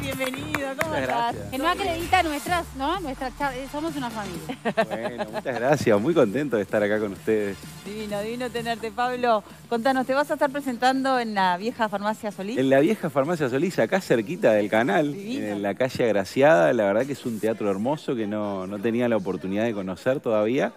bienvenido. ¿Cómo estás? Que no acredita nuestras, ¿no? Eh, somos una familia. Bueno, muchas gracias. Muy contento de estar acá con ustedes. Divino, divino tenerte, Pablo. Contanos, ¿te vas a estar presentando en la vieja farmacia Solís? En la vieja farmacia Solís, acá cerquita del canal, en la calle Agraciada. La verdad que es un teatro hermoso que no, tenía la oportunidad de conocer todavía.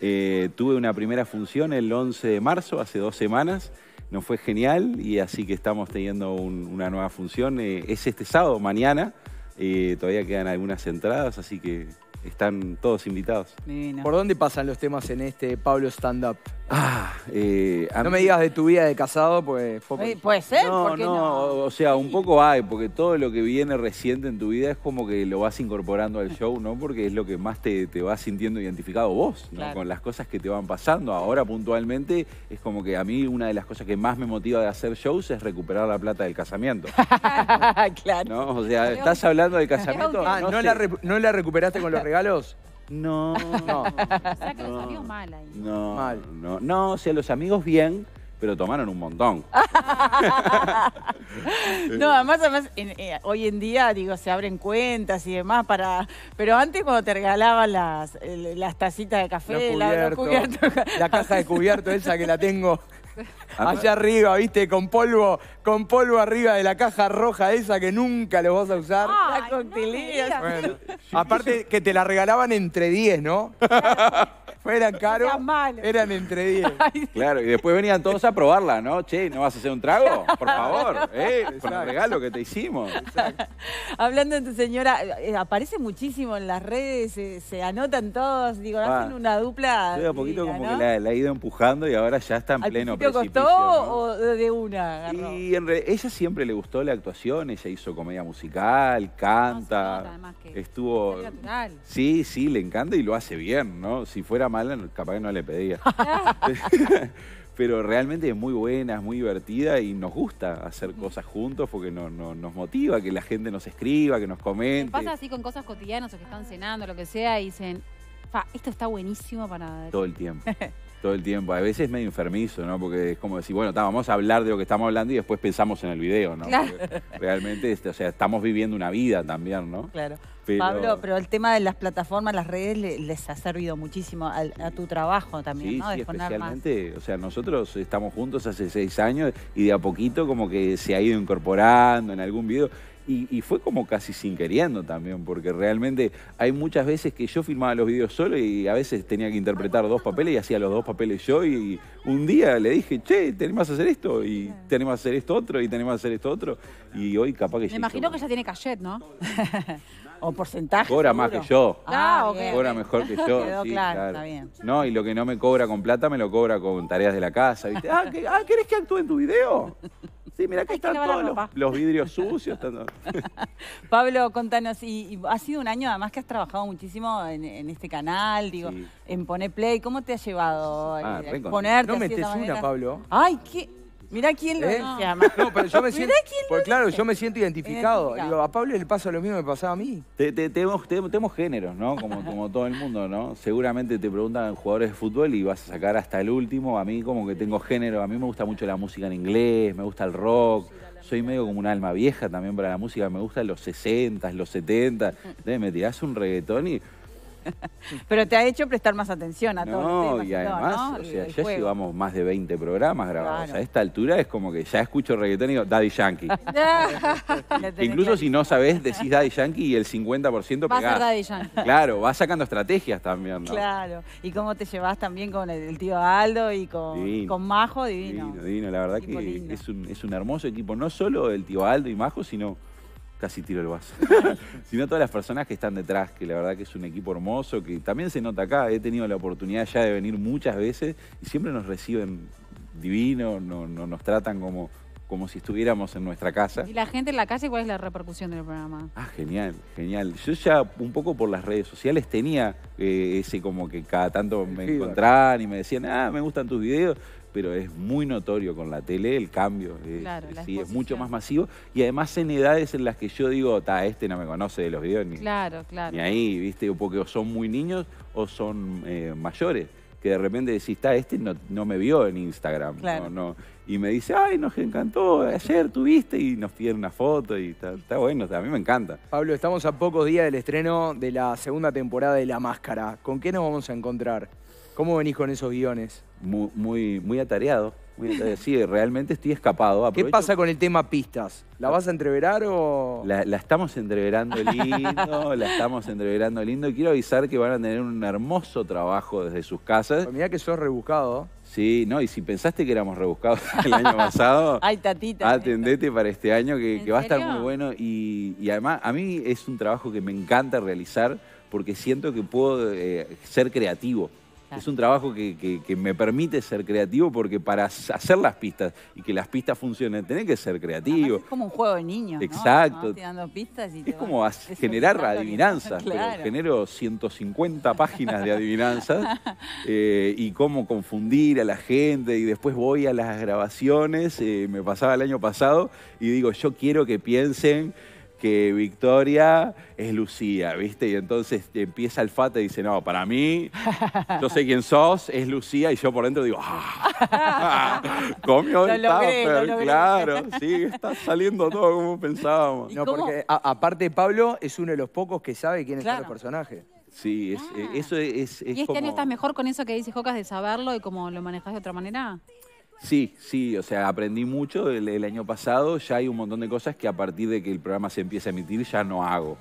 Eh, tuve una primera función el 11 de marzo, hace dos semanas nos fue genial y así que estamos teniendo una nueva función. Eh, es este sábado, mañana. Eh, todavía quedan algunas entradas, así que están todos invitados. ¿Por dónde pasan los temas en este Pablo Stand Up? Ah, eh, no me digas de tu vida de casado, pues... Puede ser, no, no, no? O sea, un poco hay, porque todo lo que viene reciente en tu vida es como que lo vas incorporando al show, ¿no? Porque es lo que más te, te vas sintiendo identificado vos, ¿no? Con las cosas que te van pasando. Ahora puntualmente es como que a mí una de las cosas que más me motiva de hacer shows es recuperar la plata del casamiento. claro. ¿No? O sea, ¿estás hablando del casamiento? Ah, no, la no la recuperaste con los regalos? No. No. O sea que los amigos mal ahí. No, no, no, o los amigos bien, pero tomaron un montón. No, además, además eh, hoy en día, digo, se abren cuentas y demás para... Pero antes cuando te regalaban las, las tacitas de café, la- La caja de cubierto esa que la tengo Ah, allá arriba, ¿viste? Con polvo, con polvo arriba de la caja roja esa que nunca lo vas a usar. la aparte que te la regalaban entre 10, ¿no? eran caros, eran entre 10. Claro, y después venían todos a probarla, ¿no? Che, ¿no vas a hacer un trago? Por favor, es un eh, regalo que te hicimos. Hablando de tu señora, eh, aparece muchísimo en las redes, eh, se anotan todos, digo, ah. hacen una dupla. Yo a poquito como que la, ha ido empujando y ahora ya está en pleno ¿Te costó o de una? Y ella siempre le gustó la actuación, ella hizo comedia musical, canta, ah, estuvo... Sí, sí, le encanta y lo hace bien, ¿no? Si fuera mala, capaz que no le pedía. Pero realmente es muy buena, es muy divertida y nos gusta hacer cosas juntos porque no, nos motiva que la gente nos escriba, que nos comente. pasa así con cosas cotidianas o que están cenando, lo que sea, y dicen, esto está buenísimo para... Todo el tiempo. todo el tiempo. A veces es medio enfermizo, ¿no? Porque es como decir, bueno, vamos a hablar de lo que estamos hablando y después pensamos en el video, ¿no? Claro. Realmente, este, o sea, estamos viviendo una vida también, ¿no? Claro. Pero... Pablo, pero el tema de las plataformas, las redes, les ha servido muchísimo a, tu trabajo también, ¿no? Sí, especialmente, o sea, nosotros estamos juntos hace seis años y de a poquito como que se ha ido incorporando en algún video y, fue como casi sin queriendo también, porque realmente hay muchas veces que yo filmaba los videos solo y a veces tenía que interpretar dos papeles y hacía los dos papeles yo y un día le dije, che, tenemos a hacer esto y tenemos a hacer esto otro y tenemos a hacer esto otro y hoy capaz que... Me imagino que ya tiene cachet, ¿no? o porcentaje. Cobra más que yo. Ah, ah ok. Cobra mejor que yo. claro, Está bien. No, y lo que no me cobra con plata me lo cobra con tareas de la casa. ¿viste? ah, ah ¿querés que actúe en tu video? Sí, mira, acá están todos los, vidrios sucios. Pablo, contanos, y, ha sido un año además que has trabajado muchísimo en, este canal, digo, en Poneplay, Play, ¿cómo te ha llevado a ah, eh, ponerte? No metes una, Pablo. Ay, qué... Mirá quién lo ¿Eh? No, pero yo me siento. Porque claro, yo me siento identificado. a Pablo le pasa lo mismo que pasaba a mí. Te- tenemos, géneros, ¿no? Como, como todo el mundo, ¿no? Seguramente te preguntan jugadores de fútbol y vas a sacar hasta el último. A mí como que tengo género. A mí me gusta mucho la música en inglés, me gusta el rock. Soy medio como un alma vieja también para la música. Me gusta los 60, los 70. Entonces me tirás un reggaetón y... Pero te ha hecho prestar más atención a todo. No, y además, no, o sea, ya llevamos más de 20 programas grabados. A esta altura es como que ya escucho reggaetón y digo, Daddy Yankee. Incluso si no sabés, decís Daddy Yankee y el 50% pegás. Va a Daddy Yankee. Claro, vas sacando estrategias también, Claro. Y cómo te llevas también con el, tío Aldo y con, Majo, divino. Divino, divino. La verdad que es un, es un hermoso equipo. No solo el tío Aldo y Majo, sino casi tiro el vaso, sino todas las personas que están detrás, que la verdad que es un equipo hermoso, que también se nota acá, he tenido la oportunidad ya de venir muchas veces y siempre nos reciben divino, no, nos tratan como, como si estuviéramos en nuestra casa. ¿Y la gente en la casa, cuál es la repercusión del programa? Ah, genial, genial. Yo ya un poco por las redes sociales tenía eh, ese como que cada tanto me encontraban y me decían, ah, me gustan tus videos, pero es muy notorio con la tele el cambio. Es, sí, es mucho más masivo y además en edades en las que yo digo, ta, este no me conoce de los guiones, ni, claro, claro. ni ahí, ¿viste? Porque o son muy niños o son eh, mayores. Que de repente decís, está, este no, me vio en Instagram. No, y me dice, ay, nos encantó, ayer tuviste y nos piden una foto y está bueno, a mí me encanta. Pablo, estamos a pocos días del estreno de la segunda temporada de La Máscara. ¿Con qué nos vamos a encontrar? ¿Cómo venís con esos guiones? muy, muy, atareado. Sí, realmente estoy escapado. ¿Qué pasa con el tema pistas? ¿La ah. vas a entreverar o...? La, estamos entreverando lindo, la estamos entreverando lindo. Y quiero avisar que van a tener un hermoso trabajo desde sus casas. mira que sos rebuscado. Sí, no, y si pensaste que éramos rebuscados el año pasado, Ay, tatita, atendete para este año que, va a estar muy bueno. Y, además, a mí es un trabajo que me encanta realizar porque siento que puedo eh, ser creativo. Es un trabajo que, me permite ser creativo porque para hacer las pistas y que las pistas funcionen, tenés que ser creativo. es como un juego de niños. Exacto. dando pistas es como generar adivinanzas. Pero genero 150 páginas de adivinanzas eh, y cómo confundir a la gente. Y después voy a las grabaciones. Eh, me pasaba el año pasado y digo, yo quiero que piensen que Victoria es Lucía, ¿viste? Y entonces empieza el FAT y dice, no, para mí, yo sé quién sos, es Lucía, y yo por dentro digo, ¡ah! Comió el claro, sí, está saliendo todo como pensábamos. No, porque aparte Pablo es uno de los pocos que sabe quién es son personaje. personajes. Sí, es, ah. eso es, es, Y este año estás mejor con eso que dice Jocas de saberlo y cómo lo manejas de otra manera. Sí, sí, o sea, aprendí mucho el, año pasado, ya hay un montón de cosas que a partir de que el programa se empiece a emitir ya no hago.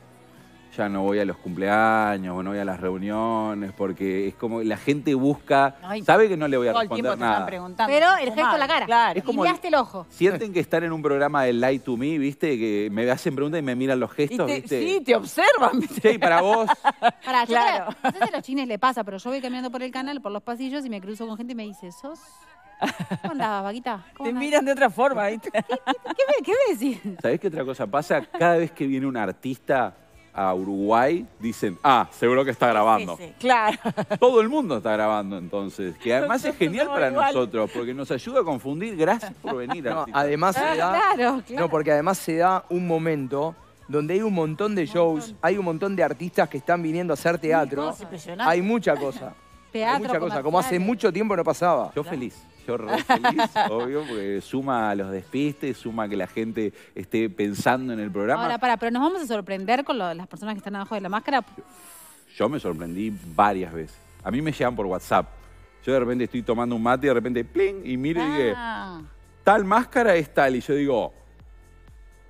Ya no voy a los cumpleaños, no voy a las reuniones, porque es como la gente busca, sabe que no le voy a todo responder el tiempo nada. Te están preguntando. Pero el gesto a la cara, claro. es como, el ojo. Sienten que están en un programa de Light to Me, ¿viste? Que me hacen preguntas y me miran los gestos, ¿viste? Sí, te observan. ¿viste? Sí, para vos. Para, claro. Yo, no a los chines le pasa, pero yo voy caminando por el canal, por los pasillos y me cruzo con gente y me dice, sos ¿Cómo andaba, Te miran de otra forma, ¿Qué, qué, me, decís? ¿Sabés qué otra cosa pasa? Cada vez que viene un artista a Uruguay, dicen, ah, seguro que está grabando. claro. Todo el mundo está grabando entonces, que además es genial para nosotros, porque nos ayuda a confundir. Gracias por venir. además se ah, da, No, porque además se da un momento donde hay un montón de shows, hay un montón de artistas que están viniendo a hacer teatro. hay mucha cosa mucha cosa, como hace mucho tiempo no pasaba. Yo feliz. Yo re feliz, obvio, porque suma a los despistes, suma que la gente esté pensando en el programa. Ahora, para, pero nos vamos a sorprender con lo, las personas que están abajo de la máscara. Yo me sorprendí varias veces. A mí me llegan por WhatsApp. Yo de repente estoy tomando un mate y de repente, pling, y mire, y dije, ah. tal máscara es tal. Y yo digo,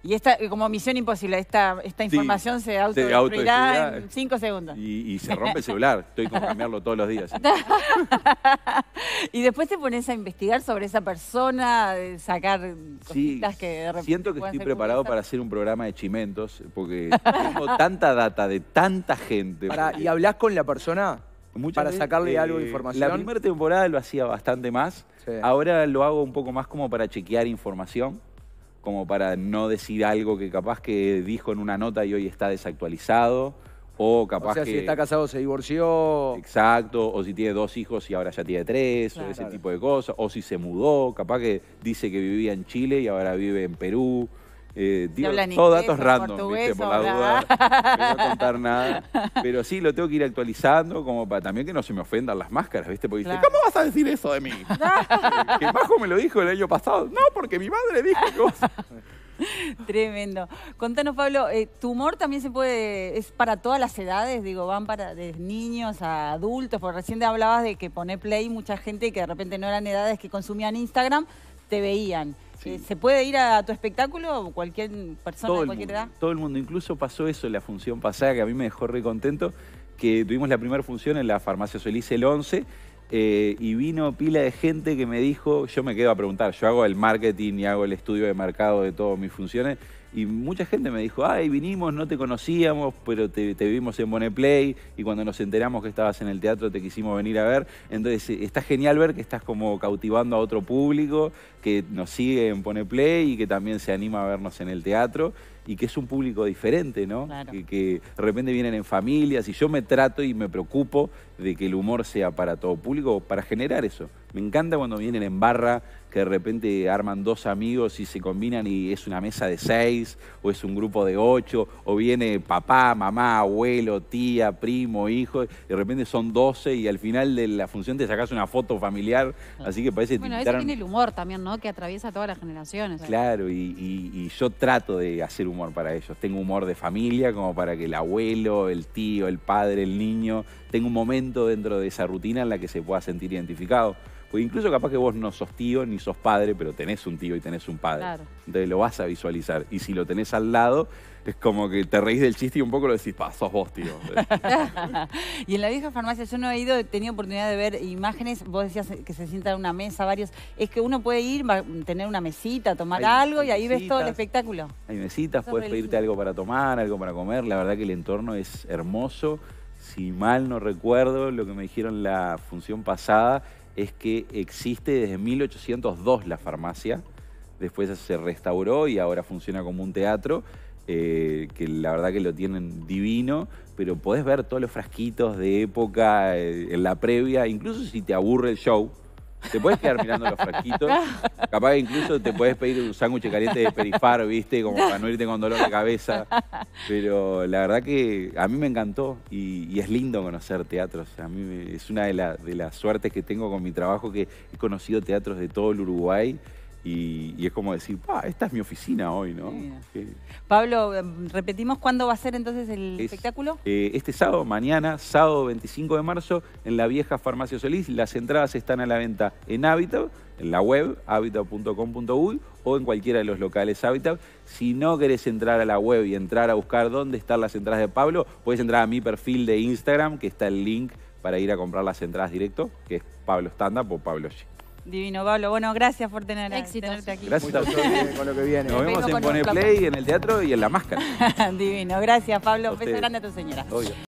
y esta, como misión imposible, esta, esta información se autodestruirá en cinco segundos. Y, se rompe el celular, estoy con cambiarlo todos los días. y después te pones a investigar sobre esa persona, sacar cositas que de repente Siento que estoy preparado para hacer un programa de chimentos, porque tengo tanta data de tanta gente. ¿Y hablas con la persona? para sacarle algo de eh, información. La primera temporada lo hacía bastante más. Ahora lo hago un poco más como para chequear información como para no decir algo que capaz que dijo en una nota y hoy está desactualizado. O capaz o sea, si está casado se divorció. Exacto, o si tiene dos hijos y ahora ya tiene tres, o ese tipo de cosas. O si se mudó, capaz que dice que vivía en Chile y ahora vive en Perú. Eh, todo datos random, por la duda no voy a contar nada. Pero sí, lo tengo que ir actualizando como para también que no se me ofendan las máscaras, ¿viste? Porque dice, ¿cómo vas a decir eso de mí? que bajo me lo dijo el año pasado. No, porque mi madre dijo cosas. Tremendo. Contanos, Pablo, eh, ¿tu humor también se puede, es para todas las edades? Digo, van para de niños a adultos, porque recién te hablabas de que pone play mucha gente que de repente no eran edades que consumían Instagram, te veían. Eh, ¿Se puede ir a tu espectáculo cualquier persona de cualquier edad? Todo el mundo, incluso pasó eso en la función pasada que a mí me dejó re contento, que tuvimos la primera función en la farmacia Solís el 11 eh, y vino pila de gente que me dijo, yo me quedo a preguntar, yo hago el marketing y hago el estudio de mercado de todas mis funciones y mucha gente me dijo, ay, vinimos, no te conocíamos, pero te, vimos en Boneplay y cuando nos enteramos que estabas en el teatro te quisimos venir a ver. Entonces eh, está genial ver que estás como cautivando a otro público que nos sigue en Boneplay y que también se anima a vernos en el teatro y que es un público diferente, ¿no? Claro. que, de repente vienen en familias y yo me trato y me preocupo de que el humor sea para todo público, para generar eso. Me encanta cuando vienen en barra, que de repente arman dos amigos y se combinan y es una mesa de seis, o es un grupo de ocho, o viene papá, mamá, abuelo, tía, primo, hijo, y de repente son doce y al final de la función te sacas una foto familiar, así que parece... Bueno, eso tiene el humor también, ¿no? Que atraviesa todas las generaciones. Claro, y, y yo trato de hacer humor para ellos. Tengo humor de familia, como para que el abuelo, el tío, el padre, el niño, tenga un momento dentro de esa rutina en la que se pueda sentir identificado incluso capaz que vos no sos tío ni sos padre, pero tenés un tío y tenés un padre. Entonces lo vas a visualizar. Y si lo tenés al lado, es como que te reís del chiste y un poco lo decís, pa, sos vos, tío. y en la vieja farmacia, yo no he ido, he tenido oportunidad de ver imágenes, vos decías que se sienta en una mesa varios, es que uno puede ir, tener una mesita, tomar algo y ahí ves todo el espectáculo. Hay mesitas, puedes pedirte algo para tomar, algo para comer, la verdad que el entorno es hermoso. Si mal no recuerdo lo que me dijeron la función pasada, es que existe desde 1802 la farmacia, después se restauró y ahora funciona como un teatro, eh, que la verdad que lo tienen divino, pero podés ver todos los frasquitos de época eh, en la previa, incluso si te aburre el show, te puedes quedar mirando los frasquitos. Capaz que incluso te puedes pedir un sándwich caliente de perifar, ¿viste? Como para no irte con dolor de cabeza. Pero la verdad que a mí me encantó y, es lindo conocer teatros. A mí es una de, de las suertes que tengo con mi trabajo que he conocido teatros de todo el Uruguay y, es como decir, esta es mi oficina hoy, ¿no? Eh, Pablo, em, repetimos cuándo va a ser entonces el espectáculo. Eh, este sábado, mañana, sábado 25 de marzo, en la vieja Farmacia Solís. Las entradas están a la venta en Habitat, en la web, habitat.com.uy o en cualquiera de los locales Habitat. Si no querés entrar a la web y entrar a buscar dónde están las entradas de Pablo, puedes entrar a mi perfil de Instagram, que está el link para ir a comprar las entradas directo, que es Pablo Stand o Pablo G. Divino, Pablo. Bueno, gracias por tener, tenerte aquí. Gracias a ustedes con lo que viene. Nos vemos en Pone Play, en el teatro y en la máscara. Divino, gracias, Pablo. Un beso grande a tu señora.